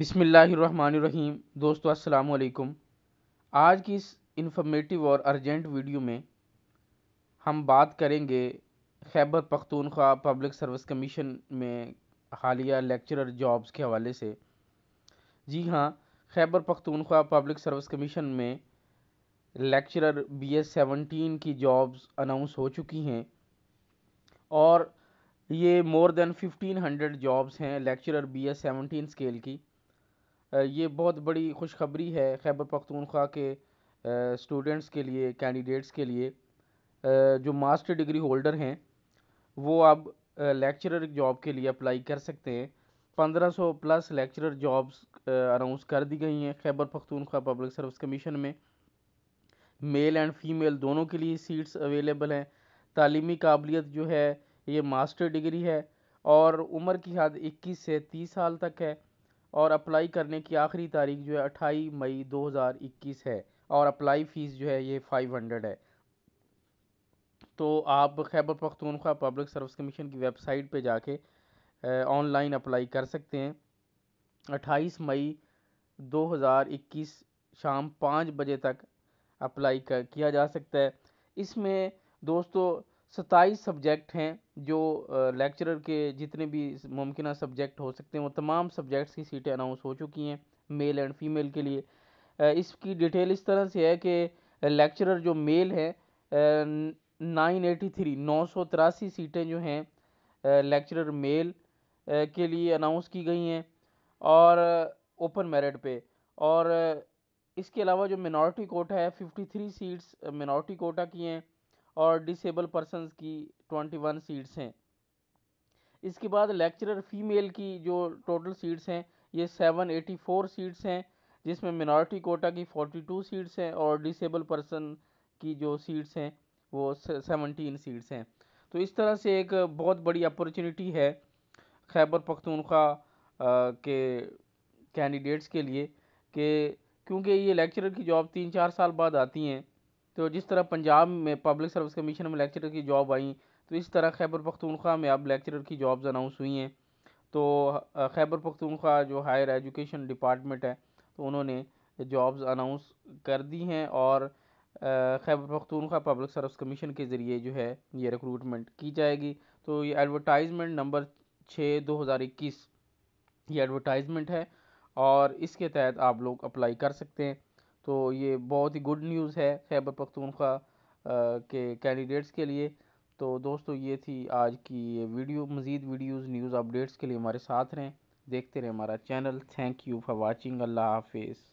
बिसमीम दोस्तों अस्सलाम वालेकुम आज की इस इन्फॉर्मेटिव और अर्जेंट वीडियो में हम बात करेंगे Khyber Pakhtunkhwa public service commission में हालिया लेक्चरर जॉब्स के हवाले से जी हाँ Khyber Pakhtunkhwa public service commission में लेक्चरर बी एस सेवनटीन की जॉब्स अनाउंस हो चुकी हैं और ये more than fifteen hundred jobs हैं lecturer B S seventeen scale की ये बहुत बड़ी खुशखबरी है खैबर पख्तूनख्वा के स्टूडेंट्स के लिए कैंडिडेट्स के लिए जो मास्टर डिग्री होल्डर हैं वो अब लेक्चरर जॉब के लिए अप्लाई कर सकते हैं 1500 प्लस लेक्चरर जॉब्स अनाउंस कर दी गई हैं Khyber Pakhtunkhwa public service commission में मेल एंड फीमेल दोनों के लिए सीट्स अवेलेबल हैं तालीमी काबिलियत जो है ये मास्टर डिग्री है और उम्र की हद 21 से 30 साल तक है और अप्लाई करने की आखिरी तारीख जो है अट्ठाईस मई 2021 है और अप्लाई फ़ीस जो है ये 500 है तो आप Khyber Pakhtunkhwa public service commission की वेबसाइट पे जाके ऑनलाइन अप्लाई कर सकते हैं 28 मई 2021 शाम पाँच बजे तक अप्लाई कर किया जा सकता है इसमें दोस्तों सत्ताईस सब्जेक्ट हैं जो लेक्चरर के जितने भी मुमकिन सब्जेक्ट हो सकते हैं वो तमाम सब्जेक्ट्स की सीटें अनाउंस हो चुकी हैं मेल एंड फीमेल के लिए इसकी डिटेल इस तरह से है कि लेक्चरर जो मेल है नाइन एटी थ्री नौ सौ तिरासी सीटें जो हैं लेक्चरर मेल के लिए अनाउंस की गई हैं और ओपन मेरिट पे और इसके अलावा जो मिनॉरिटी कोटा है fifty three seats minority quota की हैं और डिसेबल पर्सनस की 21 सीट्स हैं इसके बाद लेक्चरर फीमेल की जो टोटल सीट्स हैं ये 784 सीट्स हैं जिसमें मिनॉरिटी कोटा की 42 सीट्स हैं और डिसेबल पर्सन की जो सीट्स हैं वो 17 सीट्स हैं तो इस तरह से एक बहुत बड़ी अपॉर्चुनिटी है खैबर पख्तूनख्वा के कैंडिडेट्स के लिए कि क्योंकि ये लेक्चरर की जॉब तीन चार साल बाद आती हैं तो जिस तरह पंजाब में पब्लिक सर्विस कमीशन में लेक्चरर की जॉब आई तो इस तरह खैबर पख्तूनख्वा में अब लेक्चरर की जॉब्स अनाउंस हुई हैं तो खैबर पख्तूनख्वा जो हायर एजुकेशन डिपार्टमेंट है तो उन्होंने जॉब्स अनाउंस कर दी हैं और Khyber Pakhtunkhwa public service commission के ज़रिए जो है ये रिक्रूटमेंट की जाएगी तो ये एडवर्टाइजमेंट नंबर छः दो हज़ार इक्कीस ये एडवर्टाइजमेंट है और इसके तहत आप लोग अप्लाई कर सकते हैं तो ये बहुत ही गुड न्यूज़ है खैबर पख्तूनख्वा के कैंडिडेट्स के लिए तो दोस्तों ये थी आज की ये वीडियो मज़ीद वीडियोज़ न्यूज़ अपडेट्स के लिए हमारे साथ रहें देखते रहें हमारा channel thank you for watching अल्लाह हाफिज़